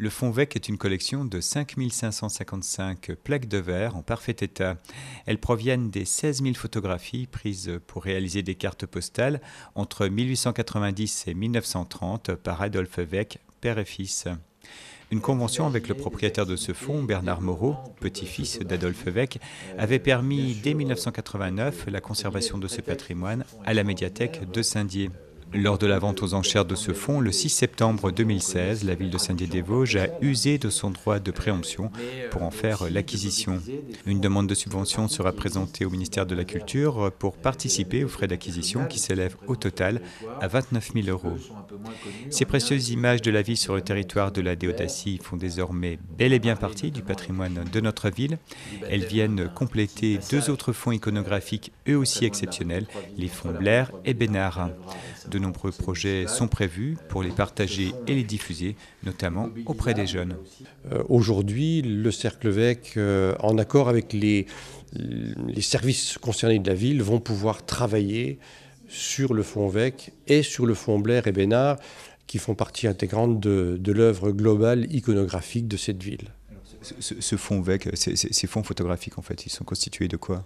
Le Fonds VEC est une collection de 5555 plaques de verre en parfait état. Elles proviennent des 16 000 photographies prises pour réaliser des cartes postales entre 1890 et 1930 par Adolphe VEC, père et fils. Une convention avec le propriétaire de ce fonds, Bernard Moreau, petit-fils d'Adolphe VEC, avait permis dès 1989 la conservation de ce patrimoine à la médiathèque de Saint-Dié. Lors de la vente aux enchères de ce fonds, le 6 septembre 2016, la ville de Saint-Dié-des-Vosges a usé de son droit de préemption pour en faire l'acquisition. Une demande de subvention sera présentée au ministère de la Culture pour participer aux frais d'acquisition qui s'élèvent au total à 29 000 euros. Ces précieuses images de la vie sur le territoire de la Déodacie font désormais bel et bien partie du patrimoine de notre ville. Elles viennent compléter deux autres fonds iconographiques, eux aussi exceptionnels, les fonds Blair et Bénard de nombreux projets sont prévus pour les partager et les diffuser, notamment auprès des jeunes. Euh, aujourd'hui, le Cercle VEC, euh, en accord avec les, services concernés de la ville, vont pouvoir travailler sur le fonds VEC et sur le fonds Blair et Bénard, qui font partie intégrante de, l'œuvre globale iconographique de cette ville. Ce, VEC, ces fonds photographiques, en fait, ils sont constitués de quoi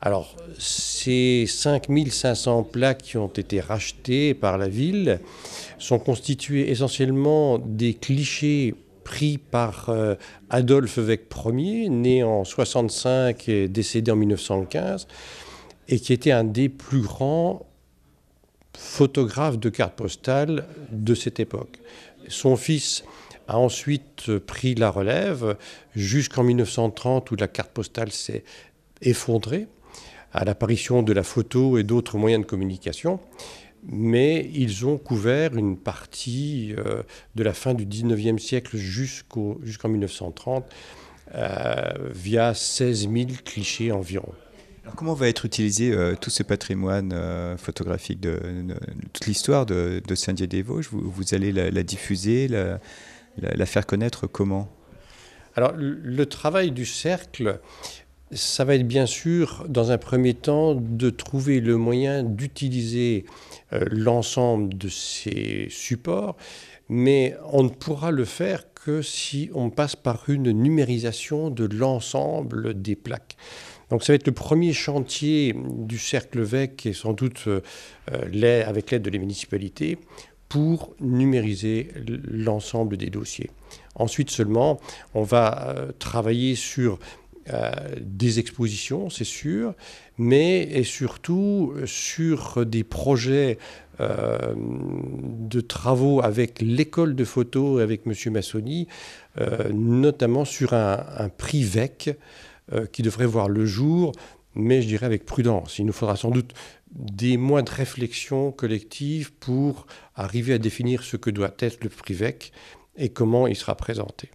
alors, ces 5500 plaques qui ont été rachetées par la ville sont constituées essentiellement des clichés pris par euh, Adolphe Weck Ier, né en 65 et décédé en 1915, et qui était un des plus grands photographes de cartes postales de cette époque. Son fils a ensuite pris la relève jusqu'en 1930 où la carte postale s'est effondrée à l'apparition de la photo et d'autres moyens de communication, mais ils ont couvert une partie euh, de la fin du 19e siècle jusqu'en 1930 euh, via 16 000 clichés environ. comment va être utilisé euh, tout ce patrimoine photographique de, toute l'histoire de, Saint-Dié-des-Vosges vous, allez la, diffuser, la faire connaître comment alors, le travail du cercle ça va être bien sûr, dans un premier temps, de trouver le moyen d'utiliser euh, l'ensemble de ces supports, mais on ne pourra le faire que si on passe par une numérisation de l'ensemble des plaques. Donc ça va être le premier chantier du cercle VEC et sans doute euh, euh, avec l'aide de les municipalités pour numériser l'ensemble des dossiers. Ensuite seulement, on va travailler sur euh, des expositions, c'est sûr, mais et surtout euh, sur des projets euh, de travaux avec l'école de photo, avec M. Massoni, notamment sur un, un prix VEC qui devrait voir le jour, mais je dirais avec prudence. Il nous faudra sans doute des mois de réflexion collective pour arriver à définir ce que doit être le prix VEC et comment il sera présenté.